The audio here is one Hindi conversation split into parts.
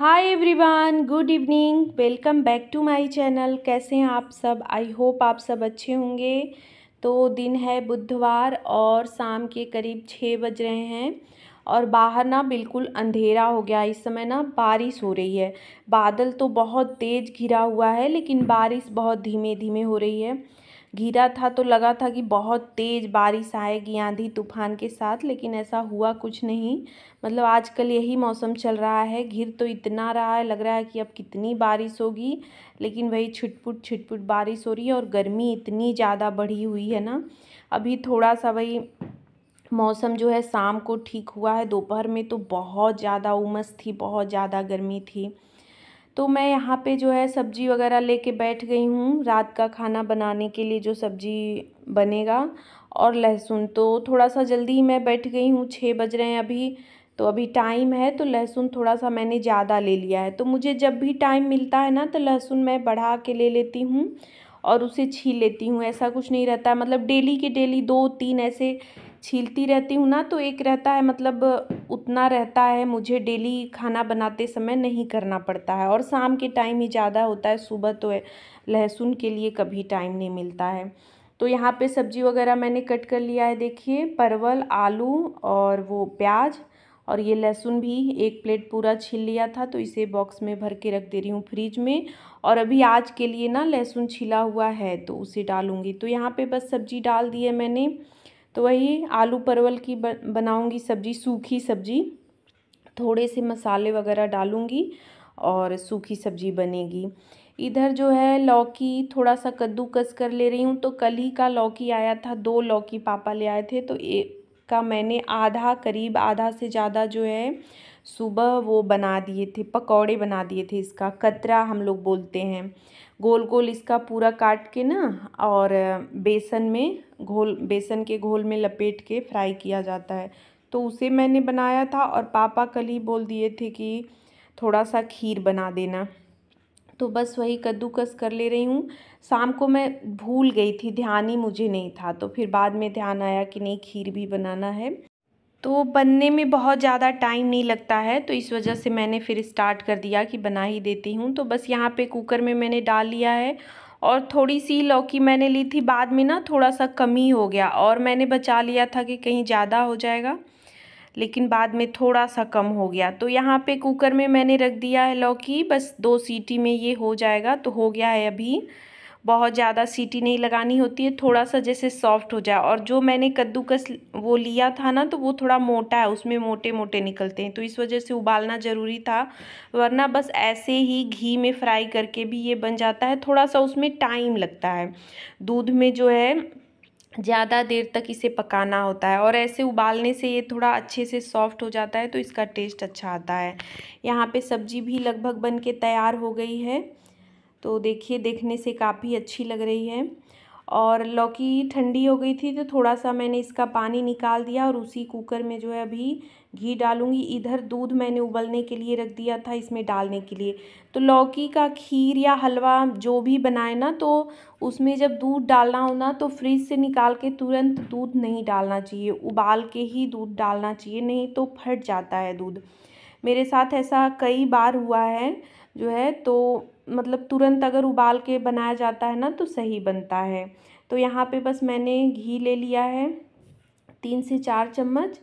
hi everyone good evening welcome back to my channel कैसे हैं आप सब आई होप आप सब अच्छे होंगे तो दिन है बुधवार और शाम के करीब छः बज रहे हैं और बाहर ना बिल्कुल अंधेरा हो गया इस समय ना बारिश हो रही है बादल तो बहुत तेज़ घिरा हुआ है लेकिन बारिश बहुत धीमे धीमे हो रही है घिरा था तो लगा था कि बहुत तेज़ बारिश आएगी आंधी तूफान के साथ लेकिन ऐसा हुआ कुछ नहीं मतलब आजकल यही मौसम चल रहा है घिर तो इतना रहा है लग रहा है कि अब कितनी बारिश होगी लेकिन वही छिटपुट छिटपुट बारिश हो रही है और गर्मी इतनी ज़्यादा बढ़ी हुई है ना अभी थोड़ा सा वही मौसम जो है शाम को ठीक हुआ है दोपहर में तो बहुत ज़्यादा उमस थी बहुत ज़्यादा गर्मी थी तो मैं यहाँ पे जो है सब्ज़ी वगैरह लेके बैठ गई हूँ रात का खाना बनाने के लिए जो सब्ज़ी बनेगा और लहसुन तो थोड़ा सा जल्दी ही मैं बैठ गई हूँ छः बज रहे हैं अभी तो अभी टाइम है तो लहसुन थोड़ा सा मैंने ज़्यादा ले लिया है तो मुझे जब भी टाइम मिलता है ना तो लहसुन मैं बढ़ा के ले लेती हूँ और उसे छीन लेती हूँ ऐसा कुछ नहीं रहता मतलब डेली के डेली दो तीन ऐसे छीलती रहती हूँ ना तो एक रहता है मतलब उतना रहता है मुझे डेली खाना बनाते समय नहीं करना पड़ता है और शाम के टाइम ही ज़्यादा होता है सुबह तो लहसुन के लिए कभी टाइम नहीं मिलता है तो यहाँ पे सब्जी वगैरह मैंने कट कर लिया है देखिए परवल आलू और वो प्याज और ये लहसुन भी एक प्लेट पूरा छील लिया था तो इसे बॉक्स में भर के रख दे रही हूँ फ्रिज में और अभी आज के लिए ना लहसुन छिला हुआ है तो उसे डालूँगी तो यहाँ पे बस सब्जी डाल दी है मैंने तो वही आलू परवल की बनाऊंगी सब्जी सूखी सब्जी थोड़े से मसाले वगैरह डालूंगी और सूखी सब्जी बनेगी इधर जो है लौकी थोड़ा सा कद्दूकस कर ले रही हूँ तो कल ही का लौकी आया था दो लौकी पापा ले आए थे तो एक का मैंने आधा करीब आधा से ज़्यादा जो है सुबह वो बना दिए थे पकौड़े बना दिए थे इसका कतरा हम लोग बोलते हैं गोल गोल इसका पूरा काट के ना और बेसन में घोल बेसन के घोल में लपेट के फ्राई किया जाता है तो उसे मैंने बनाया था और पापा कल ही बोल दिए थे कि थोड़ा सा खीर बना देना तो बस वही कद्दूकस कर ले रही हूँ शाम को मैं भूल गई थी ध्यान ही मुझे नहीं था तो फिर बाद में ध्यान आया कि नहीं खीर भी बनाना है तो बनने में बहुत ज़्यादा टाइम नहीं लगता है तो इस वजह से मैंने फिर स्टार्ट कर दिया कि बना ही देती हूँ तो बस यहाँ पे कुकर में मैंने डाल लिया है और थोड़ी सी लौकी मैंने ली थी बाद में ना थोड़ा सा कमी हो गया और मैंने बचा लिया था कि कहीं ज़्यादा हो जाएगा लेकिन बाद में थोड़ा सा कम हो गया तो यहाँ पे कुकर में मैंने रख दिया है लौकी बस दो सीटी में ये हो जाएगा तो हो गया है अभी बहुत ज़्यादा सीटी नहीं लगानी होती है थोड़ा सा जैसे सॉफ्ट हो जाए और जो मैंने कद्दूकस वो लिया था ना तो वो थोड़ा मोटा है उसमें मोटे मोटे निकलते हैं तो इस वजह से उबालना ज़रूरी था वरना बस ऐसे ही घी में फ्राई करके भी ये बन जाता है थोड़ा सा उसमें टाइम लगता है दूध में जो है ज़्यादा देर तक इसे पकाना होता है और ऐसे उबालने से ये थोड़ा अच्छे से सॉफ्ट हो जाता है तो इसका टेस्ट अच्छा आता है यहाँ पे सब्जी भी लगभग बन के तैयार हो गई है तो देखिए देखने से काफ़ी अच्छी लग रही है और लौकी ठंडी हो गई थी तो थोड़ा सा मैंने इसका पानी निकाल दिया और उसी कुकर में जो है अभी घी डालूंगी इधर दूध मैंने उबलने के लिए रख दिया था इसमें डालने के लिए तो लौकी का खीर या हलवा जो भी बनाए ना तो उसमें जब दूध डालना हो ना तो फ्रिज से निकाल के तुरंत दूध नहीं डालना चाहिए उबाल के ही दूध डालना चाहिए नहीं तो फट जाता है दूध मेरे साथ ऐसा कई बार हुआ है जो है तो मतलब तुरंत अगर उबाल के बनाया जाता है ना तो सही बनता है तो यहाँ पे बस मैंने घी ले लिया है तीन से चार चम्मच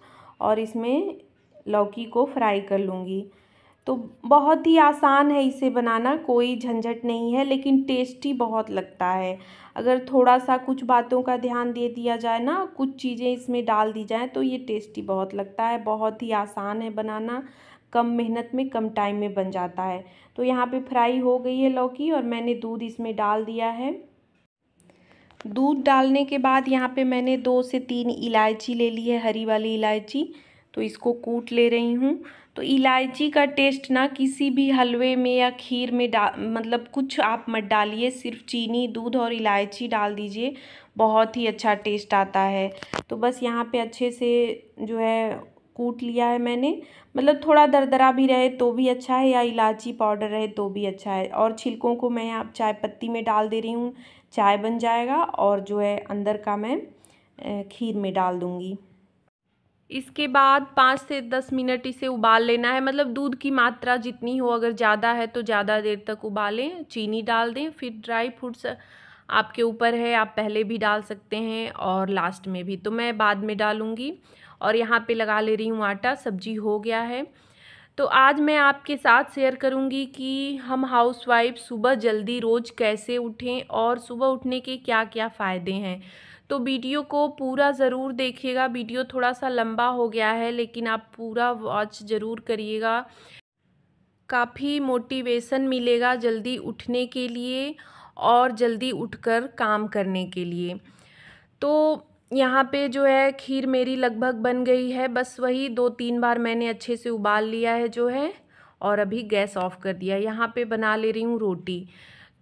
और इसमें लौकी को फ्राई कर लूँगी तो बहुत ही आसान है इसे बनाना कोई झंझट नहीं है लेकिन टेस्टी बहुत लगता है अगर थोड़ा सा कुछ बातों का ध्यान दे दिया जाए ना कुछ चीज़ें इसमें डाल दी जाए तो ये टेस्टी बहुत लगता है बहुत ही आसान है बनाना कम मेहनत में कम टाइम में बन जाता है तो यहाँ पे फ्राई हो गई है लौकी और मैंने दूध इसमें डाल दिया है दूध डालने के बाद यहाँ पे मैंने दो से तीन इलायची ले ली है हरी वाली इलायची तो इसको कूट ले रही हूँ तो इलायची का टेस्ट ना किसी भी हलवे में या खीर में डा मतलब कुछ आप मत डालिए सिर्फ चीनी दूध और इलायची डाल दीजिए बहुत ही अच्छा टेस्ट आता है तो बस यहाँ पे अच्छे से जो है कूट लिया है मैंने मतलब थोड़ा दरदरा भी रहे तो भी अच्छा है या इलायची पाउडर रहे तो भी अच्छा है और छिलकों को मैं आप चाय पत्ती में डाल दे रही हूँ चाय बन जाएगा और जो है अंदर का मैं खीर में डाल दूँगी इसके बाद पाँच से दस मिनट इसे उबाल लेना है मतलब दूध की मात्रा जितनी हो अगर ज़्यादा है तो ज़्यादा देर तक उबालें चीनी डाल दें फिर ड्राई फ्रूट्स आपके ऊपर है आप पहले भी डाल सकते हैं और लास्ट में भी तो मैं बाद में डालूँगी और यहाँ पे लगा ले रही हूँ आटा सब्जी हो गया है तो आज मैं आपके साथ शेयर करूँगी कि हम हाउसवाइफ सुबह जल्दी रोज़ कैसे उठें और सुबह उठने के क्या क्या फ़ायदे हैं तो वीडियो को पूरा ज़रूर देखिएगा वीडियो थोड़ा सा लंबा हो गया है लेकिन आप पूरा वॉच ज़रूर करिएगा काफ़ी मोटिवेशन मिलेगा जल्दी उठने के लिए और जल्दी उठकर काम करने के लिए तो यहाँ पे जो है खीर मेरी लगभग बन गई है बस वही दो तीन बार मैंने अच्छे से उबाल लिया है जो है और अभी गैस ऑफ कर दिया यहाँ पे बना ले रही हूँ रोटी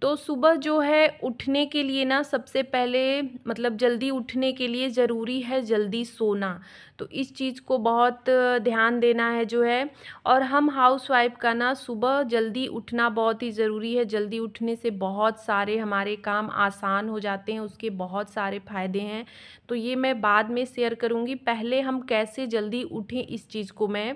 तो सुबह जो है उठने के लिए ना सबसे पहले मतलब जल्दी उठने के लिए ज़रूरी है जल्दी सोना तो इस चीज़ को बहुत ध्यान देना है जो है और हम हाउस वाइफ का ना सुबह जल्दी उठना बहुत ही ज़रूरी है जल्दी उठने से बहुत सारे हमारे काम आसान हो जाते हैं उसके बहुत सारे फ़ायदे हैं तो ये मैं बाद में शेयर करूँगी पहले हम कैसे जल्दी उठें इस चीज़ को मैं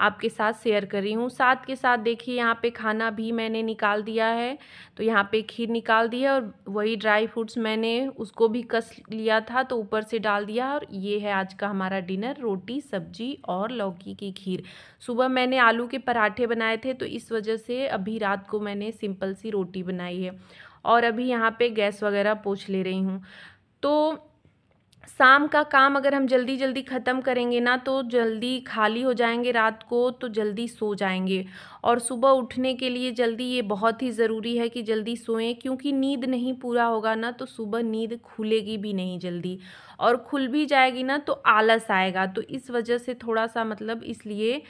आपके साथ शेयर कर रही हूँ साथ के साथ देखिए यहाँ पे खाना भी मैंने निकाल दिया है तो यहाँ पे खीर निकाल दी है और वही ड्राई फ्रूट्स मैंने उसको भी कस लिया था तो ऊपर से डाल दिया और ये है आज का हमारा डिनर रोटी सब्जी और लौकी की खीर सुबह मैंने आलू के पराठे बनाए थे तो इस वजह से अभी रात को मैंने सिंपल सी रोटी बनाई है और अभी यहाँ पे गैस वगैरह पोछ ले रही हूँ तो शाम का काम अगर हम जल्दी जल्दी ख़त्म करेंगे ना तो जल्दी खाली हो जाएंगे रात को तो जल्दी सो जाएंगे और सुबह उठने के लिए जल्दी ये बहुत ही ज़रूरी है कि जल्दी सोएं क्योंकि नींद नहीं पूरा होगा ना तो सुबह नींद खुलेगी भी नहीं जल्दी और खुल भी जाएगी ना तो आलस आएगा तो इस वजह से थोड़ा सा मतलब इसलिए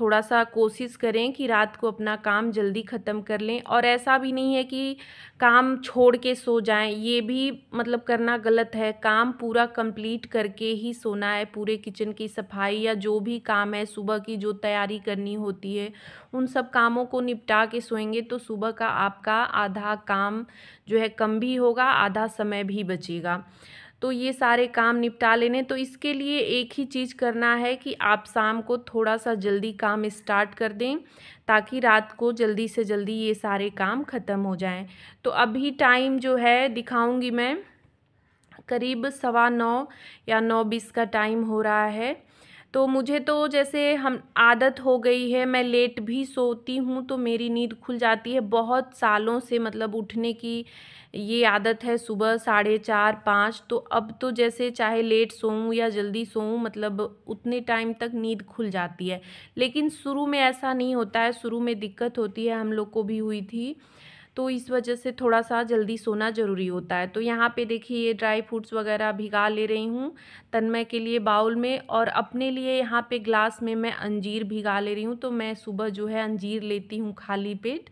थोड़ा सा कोशिश करें कि रात को अपना काम जल्दी ख़त्म कर लें और ऐसा भी नहीं है कि काम छोड़ के सो जाएं ये भी मतलब करना गलत है काम पूरा कंप्लीट करके ही सोना है पूरे किचन की सफाई या जो भी काम है सुबह की जो तैयारी करनी होती है उन सब कामों को निपटा के सोएंगे तो सुबह का आपका आधा काम जो है कम भी होगा आधा समय भी बचेगा तो ये सारे काम निपटा लेने तो इसके लिए एक ही चीज़ करना है कि आप शाम को थोड़ा सा जल्दी काम स्टार्ट कर दें ताकि रात को जल्दी से जल्दी ये सारे काम ख़त्म हो जाएं तो अभी टाइम जो है दिखाऊंगी मैं करीब सवा नौ या नौ बीस का टाइम हो रहा है तो मुझे तो जैसे हम आदत हो गई है मैं लेट भी सोती हूँ तो मेरी नींद खुल जाती है बहुत सालों से मतलब उठने की ये आदत है सुबह साढ़े चार पाँच तो अब तो जैसे चाहे लेट सोऊं या जल्दी सोऊं मतलब उतने टाइम तक नींद खुल जाती है लेकिन शुरू में ऐसा नहीं होता है शुरू में दिक्कत होती है हम लोग को भी हुई थी तो इस वजह से थोड़ा सा जल्दी सोना ज़रूरी होता है तो यहाँ पे देखिए ये ड्राई फ्रूट्स वगैरह भिगा ले रही हूँ तन्मय के लिए बाउल में और अपने लिए यहाँ पे ग्लास में मैं अंजीर भिगा ले रही हूँ तो मैं सुबह जो है अंजीर लेती हूँ खाली पेट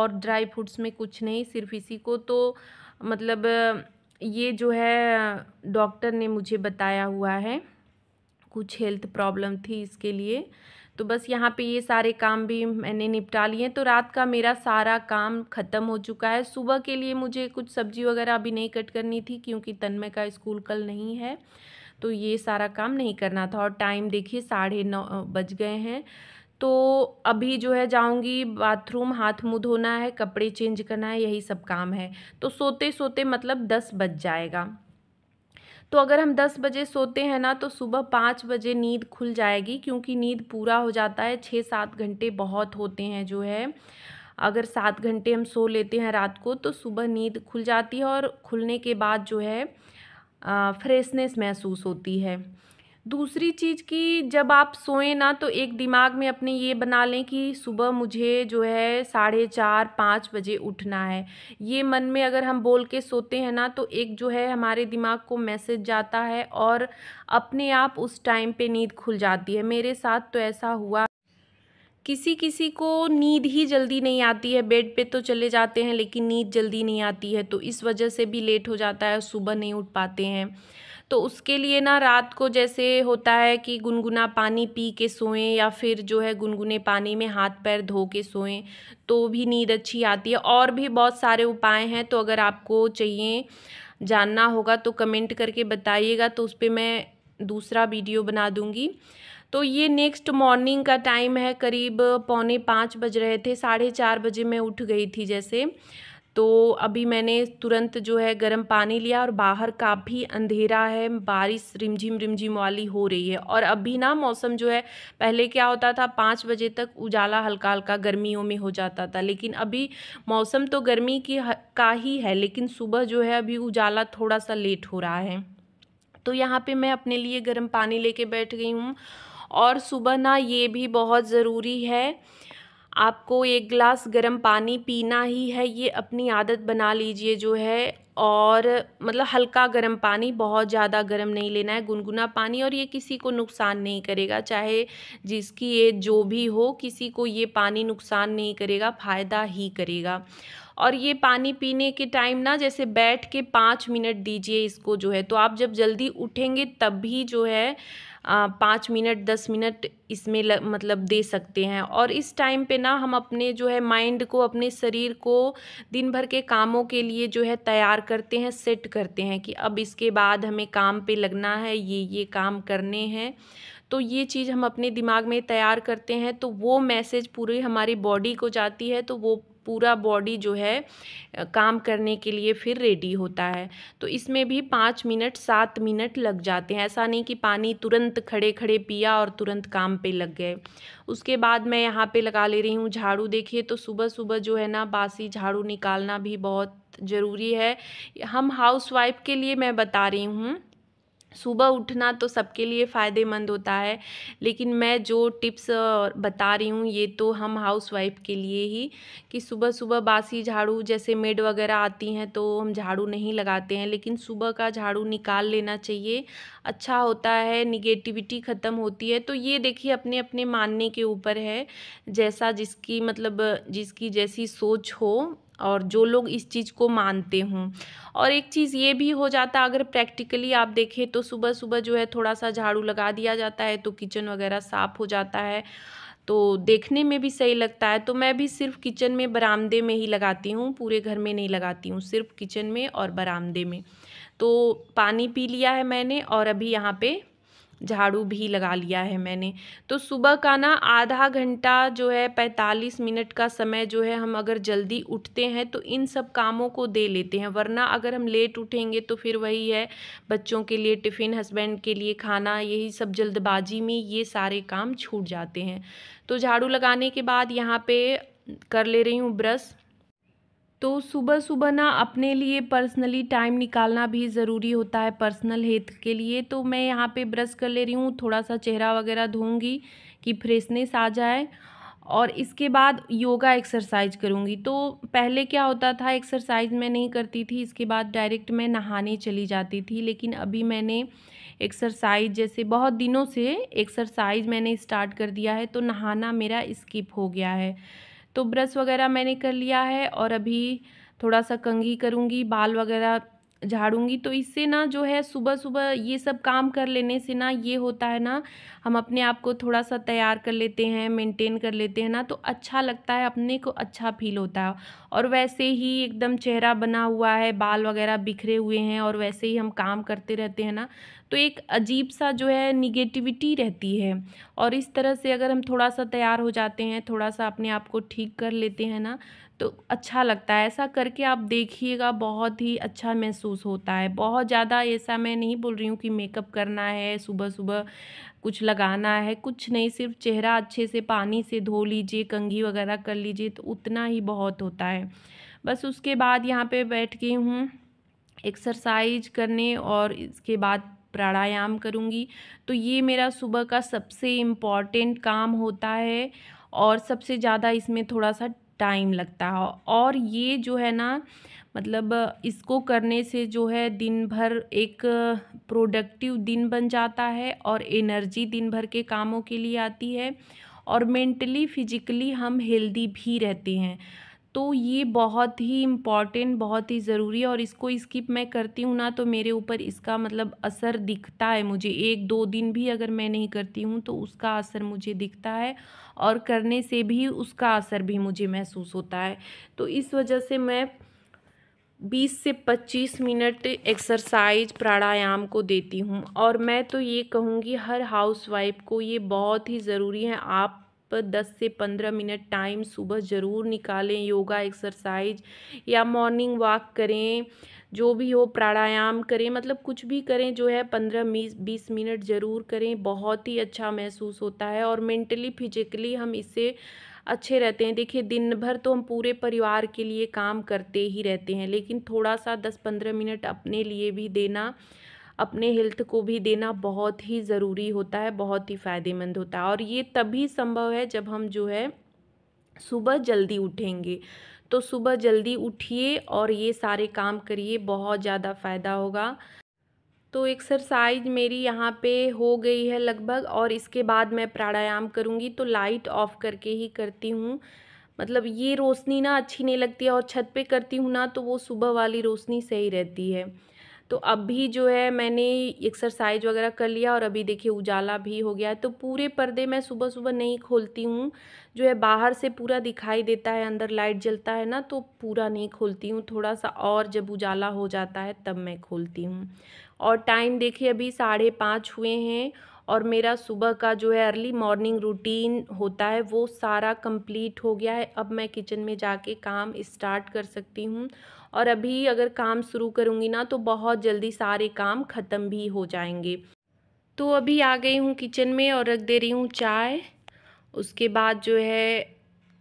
और ड्राई फ्रूट्स में कुछ नहीं सिर्फ इसी को तो मतलब ये जो है डॉक्टर ने मुझे बताया हुआ है कुछ हेल्थ प्रॉब्लम थी इसके लिए तो बस यहाँ पे ये सारे काम भी मैंने निपटा लिए तो रात का मेरा सारा काम ख़त्म हो चुका है सुबह के लिए मुझे कुछ सब्जी वगैरह अभी नहीं कट करनी थी क्योंकि तन्मय का स्कूल कल नहीं है तो ये सारा काम नहीं करना था और टाइम देखिए साढ़े नौ बज गए हैं तो अभी जो है जाऊंगी बाथरूम हाथ मुँह धोना है कपड़े चेंज करना है यही सब काम है तो सोते सोते मतलब दस बज जाएगा तो अगर हम दस बजे सोते हैं ना तो सुबह पाँच बजे नींद खुल जाएगी क्योंकि नींद पूरा हो जाता है छः सात घंटे बहुत होते हैं जो है अगर सात घंटे हम सो लेते हैं रात को तो सुबह नींद खुल जाती है और खुलने के बाद जो है फ्रेशनेस महसूस होती है दूसरी चीज़ कि जब आप सोएं ना तो एक दिमाग में अपने ये बना लें कि सुबह मुझे जो है साढ़े चार पाँच बजे उठना है ये मन में अगर हम बोल के सोते हैं ना तो एक जो है हमारे दिमाग को मैसेज जाता है और अपने आप उस टाइम पे नींद खुल जाती है मेरे साथ तो ऐसा हुआ किसी किसी को नींद ही जल्दी नहीं आती है बेड पे तो चले जाते हैं लेकिन नींद जल्दी नहीं आती है तो इस वजह से भी लेट हो जाता है सुबह नहीं उठ पाते हैं तो उसके लिए ना रात को जैसे होता है कि गुनगुना पानी पी के सोएं या फिर जो है गुनगुने पानी में हाथ पैर धो के सोएं तो भी नींद अच्छी आती है और भी बहुत सारे उपाय हैं तो अगर आपको चाहिए जानना होगा तो कमेंट करके बताइएगा तो उस पर मैं दूसरा वीडियो बना दूँगी तो ये नेक्स्ट मॉर्निंग का टाइम है करीब पौने पाँच बज रहे थे साढ़े चार बजे मैं उठ गई थी जैसे तो अभी मैंने तुरंत जो है गर्म पानी लिया और बाहर काफ़ी अंधेरा है बारिश रिमझिम रिमझिम वाली हो रही है और अभी ना मौसम जो है पहले क्या होता था पाँच बजे तक उजाला हल्का हल्का गर्मियों में हो जाता था लेकिन अभी मौसम तो गर्मी की का ही है लेकिन सुबह जो है अभी उजाला थोड़ा सा लेट हो रहा है तो यहाँ पे मैं अपने लिए गर्म पानी लेके बैठ गई हूँ और सुबह ना ये भी बहुत ज़रूरी है आपको एक ग्लास गर्म पानी पीना ही है ये अपनी आदत बना लीजिए जो है और मतलब हल्का गर्म पानी बहुत ज़्यादा गर्म नहीं लेना है गुनगुना पानी और ये किसी को नुकसान नहीं करेगा चाहे जिसकी ये जो भी हो किसी को ये पानी नुकसान नहीं करेगा फ़ायदा ही करेगा और ये पानी पीने के टाइम ना जैसे बैठ के पाँच मिनट दीजिए इसको जो है तो आप जब जल्दी उठेंगे तब भी जो है पाँच मिनट दस मिनट इसमें ल, मतलब दे सकते हैं और इस टाइम पे ना हम अपने जो है माइंड को अपने शरीर को दिन भर के कामों के लिए जो है तैयार करते हैं सेट करते हैं कि अब इसके बाद हमें काम पे लगना है ये ये काम करने हैं तो ये चीज़ हम अपने दिमाग में तैयार करते हैं तो वो मैसेज पूरी हमारी बॉडी को जाती है तो वो पूरा बॉडी जो है काम करने के लिए फिर रेडी होता है तो इसमें भी पाँच मिनट सात मिनट लग जाते हैं ऐसा नहीं कि पानी तुरंत खड़े खड़े पिया और तुरंत काम पे लग गए उसके बाद मैं यहाँ पे लगा ले रही हूँ झाड़ू देखिए तो सुबह सुबह जो है ना बासी झाड़ू निकालना भी बहुत ज़रूरी है हम हाउसवाइफ के लिए मैं बता रही हूँ सुबह उठना तो सबके लिए फ़ायदेमंद होता है लेकिन मैं जो टिप्स बता रही हूँ ये तो हम हाउस वाइफ के लिए ही कि सुबह सुबह बासी झाड़ू जैसे मेड वगैरह आती हैं तो हम झाड़ू नहीं लगाते हैं लेकिन सुबह का झाड़ू निकाल लेना चाहिए अच्छा होता है निगेटिविटी ख़त्म होती है तो ये देखिए अपने अपने मानने के ऊपर है जैसा जिसकी मतलब जिसकी जैसी सोच हो और जो लोग इस चीज़ को मानते हों और एक चीज़ ये भी हो जाता अगर प्रैक्टिकली आप देखें तो सुबह सुबह जो है थोड़ा सा झाड़ू लगा दिया जाता है तो किचन वगैरह साफ़ हो जाता है तो देखने में भी सही लगता है तो मैं भी सिर्फ किचन में बरामदे में ही लगाती हूँ पूरे घर में नहीं लगाती हूँ सिर्फ किचन में और बरामदे में तो पानी पी लिया है मैंने और अभी यहाँ पे झाड़ू भी लगा लिया है मैंने तो सुबह का ना आधा घंटा जो है पैंतालीस मिनट का समय जो है हम अगर जल्दी उठते हैं तो इन सब कामों को दे लेते हैं वरना अगर हम लेट उठेंगे तो फिर वही है बच्चों के लिए टिफ़िन हस्बैंड के लिए खाना यही सब जल्दबाजी में ये सारे काम छूट जाते हैं तो झाड़ू लगाने के बाद यहाँ पे कर ले रही हूँ ब्रश तो सुबह सुबह ना अपने लिए पर्सनली टाइम निकालना भी ज़रूरी होता है पर्सनल हेल्थ के लिए तो मैं यहाँ पे ब्रश कर ले रही हूँ थोड़ा सा चेहरा वगैरह धोंगी कि फ्रेशनेस आ जाए और इसके बाद योगा एक्सरसाइज करूँगी तो पहले क्या होता था एक्सरसाइज मैं नहीं करती थी इसके बाद डायरेक्ट मैं नहाने चली जाती थी लेकिन अभी मैंने एक्सरसाइज जैसे बहुत दिनों से एक्सरसाइज मैंने स्टार्ट कर दिया है तो नहाना मेरा स्किप हो गया है तो ब्रश वगैरह मैंने कर लिया है और अभी थोड़ा सा कंघी करूँगी बाल वगैरह झाड़ूंगी तो इससे ना जो है सुबह सुबह ये सब काम कर लेने से ना ये होता है ना हम अपने आप को थोड़ा सा तैयार कर लेते हैं मेंटेन कर लेते हैं ना तो अच्छा लगता है अपने को अच्छा फील होता है और वैसे ही एकदम चेहरा बना हुआ है बाल वगैरह बिखरे हुए हैं और वैसे ही हम काम करते रहते हैं ना तो एक अजीब सा जो है निगेटिविटी रहती है और इस तरह से अगर हम थोड़ा सा तैयार हो जाते हैं थोड़ा सा अपने आप को ठीक कर लेते हैं ना तो अच्छा लगता है ऐसा करके आप देखिएगा बहुत ही अच्छा महसूस होता है बहुत ज़्यादा ऐसा मैं नहीं बोल रही हूँ कि मेकअप करना है सुबह सुबह कुछ लगाना है कुछ नहीं सिर्फ चेहरा अच्छे से पानी से धो लीजिए कंघी वगैरह कर लीजिए तो उतना ही बहुत होता है बस उसके बाद यहाँ पे बैठ गई हूँ एक्सरसाइज करने और इसके बाद प्राणायाम करूँगी तो ये मेरा सुबह का सबसे इम्पॉर्टेंट काम होता है और सबसे ज़्यादा इसमें थोड़ा सा टाइम लगता है और ये जो है ना मतलब इसको करने से जो है दिन भर एक प्रोडक्टिव दिन बन जाता है और एनर्जी दिन भर के कामों के लिए आती है और मेंटली फिजिकली हम हेल्दी भी रहते हैं तो ये बहुत ही इम्पॉर्टेंट बहुत ही ज़रूरी है और इसको स्किप मैं करती हूँ ना तो मेरे ऊपर इसका मतलब असर दिखता है मुझे एक दो दिन भी अगर मैं नहीं करती हूँ तो उसका असर मुझे दिखता है और करने से भी उसका असर भी मुझे महसूस होता है तो इस वजह से मैं बीस से पच्चीस मिनट एक्सरसाइज प्राणायाम को देती हूँ और मैं तो ये कहूँगी हर हाउसवाइफ को ये बहुत ही ज़रूरी है आप दस से पंद्रह मिनट टाइम सुबह ज़रूर निकालें योगा एक्सरसाइज या मॉर्निंग वॉक करें जो भी हो प्राणायाम करें मतलब कुछ भी करें जो है पंद्रह बीस मिनट ज़रूर करें बहुत ही अच्छा महसूस होता है और मेंटली फिजिकली हम इससे अच्छे रहते हैं देखिए दिन भर तो हम पूरे परिवार के लिए काम करते ही रहते हैं लेकिन थोड़ा सा दस पंद्रह मिनट अपने लिए भी देना अपने हेल्थ को भी देना बहुत ही ज़रूरी होता है बहुत ही फ़ायदेमंद होता है और ये तभी संभव है जब हम जो है सुबह जल्दी उठेंगे तो सुबह जल्दी उठिए और ये सारे काम करिए बहुत ज़्यादा फ़ायदा होगा तो एक्सरसाइज मेरी यहाँ पे हो गई है लगभग और इसके बाद मैं प्राणायाम करूँगी तो लाइट ऑफ करके ही करती हूँ मतलब ये रोशनी ना अच्छी नहीं लगती है और छत पे करती हूँ ना तो वो सुबह वाली रोशनी सही रहती है तो अभी जो है मैंने एक्सरसाइज वगैरह कर लिया और अभी देखिए उजाला भी हो गया है तो पूरे पर्दे मैं सुबह सुबह नहीं खोलती हूँ जो है बाहर से पूरा दिखाई देता है अंदर लाइट जलता है ना तो पूरा नहीं खोलती हूँ थोड़ा सा और जब उजाला हो जाता है तब मैं खोलती हूँ और टाइम देखिए अभी साढ़े पाँच हुए हैं और मेरा सुबह का जो है अर्ली मॉर्निंग रूटीन होता है वो सारा कंप्लीट हो गया है अब मैं किचन में जाके काम स्टार्ट कर सकती हूँ और अभी अगर काम शुरू करूँगी ना तो बहुत जल्दी सारे काम ख़त्म भी हो जाएंगे तो अभी आ गई हूँ किचन में और रख दे रही हूँ चाय उसके बाद जो है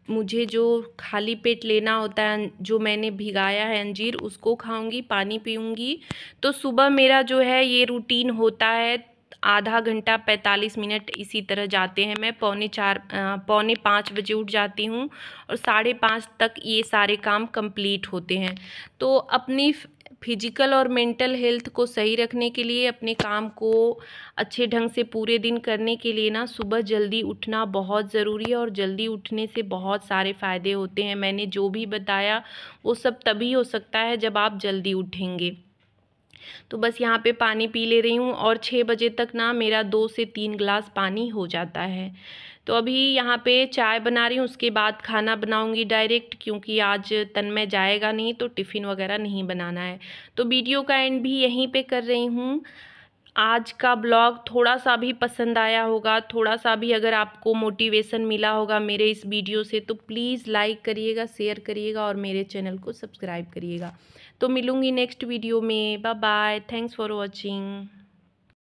मुझे जो खाली पेट लेना होता है जो मैंने भिगाया है अंजीर उसको खाऊंगी पानी पीऊँगी तो सुबह मेरा जो है ये रूटीन होता है आधा घंटा पैंतालीस मिनट इसी तरह जाते हैं मैं पौने चार पौने पाँच बजे उठ जाती हूँ और साढ़े पाँच तक ये सारे काम कंप्लीट होते हैं तो अपनी फिजिकल और मेंटल हेल्थ को सही रखने के लिए अपने काम को अच्छे ढंग से पूरे दिन करने के लिए ना सुबह जल्दी उठना बहुत ज़रूरी है और जल्दी उठने से बहुत सारे फ़ायदे होते हैं मैंने जो भी बताया वो सब तभी हो सकता है जब आप जल्दी उठेंगे तो बस यहाँ पे पानी पी ले रही हूँ और छः बजे तक ना मेरा दो से तीन गिलास पानी हो जाता है तो अभी यहाँ पे चाय बना रही हूँ उसके बाद खाना बनाऊँगी डायरेक्ट क्योंकि आज तन में जाएगा नहीं तो टिफ़िन वगैरह नहीं बनाना है तो वीडियो का एंड भी यहीं पर कर रही हूँ आज का ब्लॉग थोड़ा सा भी पसंद आया होगा थोड़ा सा भी अगर आपको मोटिवेशन मिला होगा मेरे इस वीडियो से तो प्लीज़ लाइक करिएगा शेयर करिएगा और मेरे चैनल को सब्सक्राइब करिएगा तो मिलूंगी नेक्स्ट वीडियो में bye bye thanks for watching